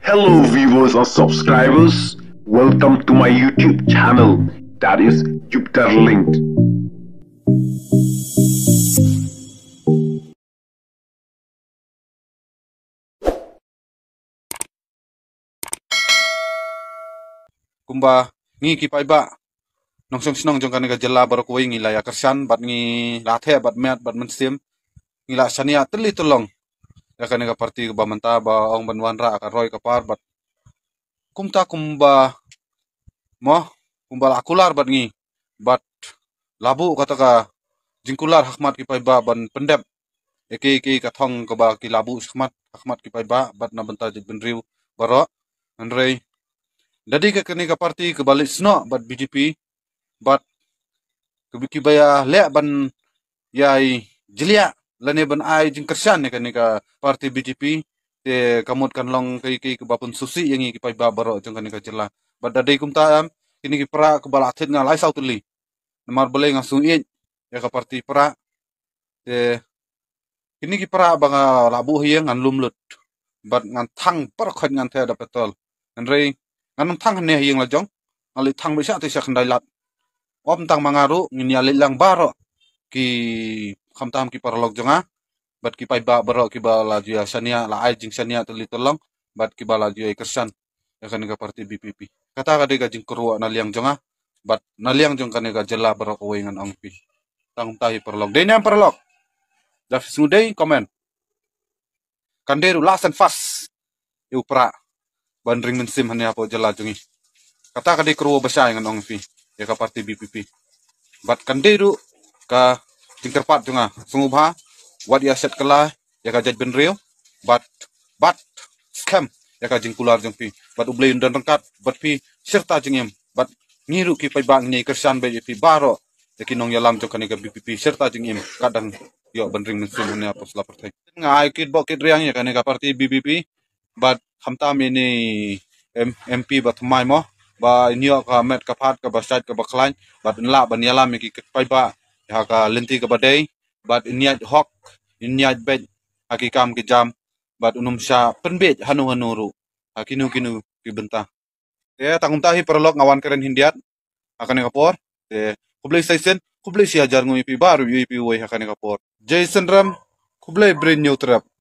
Hello viewers and subscribers, welcome to my YouTube channel that is Jupiter Linked. Kumba ngi kipai ba nong song sinong jong kanega jela baru kuing ilaya kersan bat ngi lathe bat meat bat mensim ngila sania teli tolong yakani ka parti kan ba manta ba ong ban wanra akan roy ka parbat kumta kumba mo kumba akular bat ngi bat labu kata ka jingkular hakmat ki ba ban pendep eki ki thong ka ba ki labu hakmat hakmat ki ba bat na banta jik benriu baro andre dadi ke kini ka parti ke balik sno bat BDP bat baya le ban yai jelia lane ban ai jing kersian ni kan ka parti BJP te kamut kan long kai kai ke bapun susi yang ki pai babaro jing kan ka jela bada dei kum ta am kini ki pra ku bala athit ngalai sau tuli nomor bele ngasu i ya ka parti pra te kini ki pra banga labu hie ngan lumlut bat ngan thang par khot ngan te da petrol ngan rei ngan thang ne hieng la jong ngali thang be sa te sa khandai lat om tang mangaru ngin ya lang baro ki khamtam ki paralok jonga bat ki ba baro ki la juya sania la ai jing sania to tolong bat ki bala juya kersan kan ka parti BPP kata ka de ka jing kruwa na liang jonga bat na liang jong kan ka jela barok wengan angpi tang tahi paralok de nyam paralok daf de komen ru lasan fas, fast upra bandring sim hania po jela jungi kata ka de kruwa besa ngan angpi ya ka parti BPP bat kan de ru ka tingkerpat tunga sungguh wat ya set kala ya ka jaj benreo bat bat scam ya ka kular jeng pi bat ublay undan rengkat bat pi serta jengim, bat ngiru ki pai bang nyai kersan bai pi baro ya ki nong ya lam jokani ka pi serta jengem kadang yo benring mensum ne apa sela partai ngai kit bok kit riang ya ka ka parti bpp bat hamta mini mp bat mai mo ba nyok ka met ka phat ka ba ka ba klan bat la ban yalam ya ki pai ba haka ah, lenti ka badai bat niat hok niat bet haki kam ke jam bat unum sya penbet hanu hanuru ru hakinu ah, kinu ki benta ya tanggung tahi perlok ngawan keren hindiat akan ah, kapor ya kublai saisen kublai si hajar ngui baru yuipi wai woi akan kapor jason ram kublai brain new trap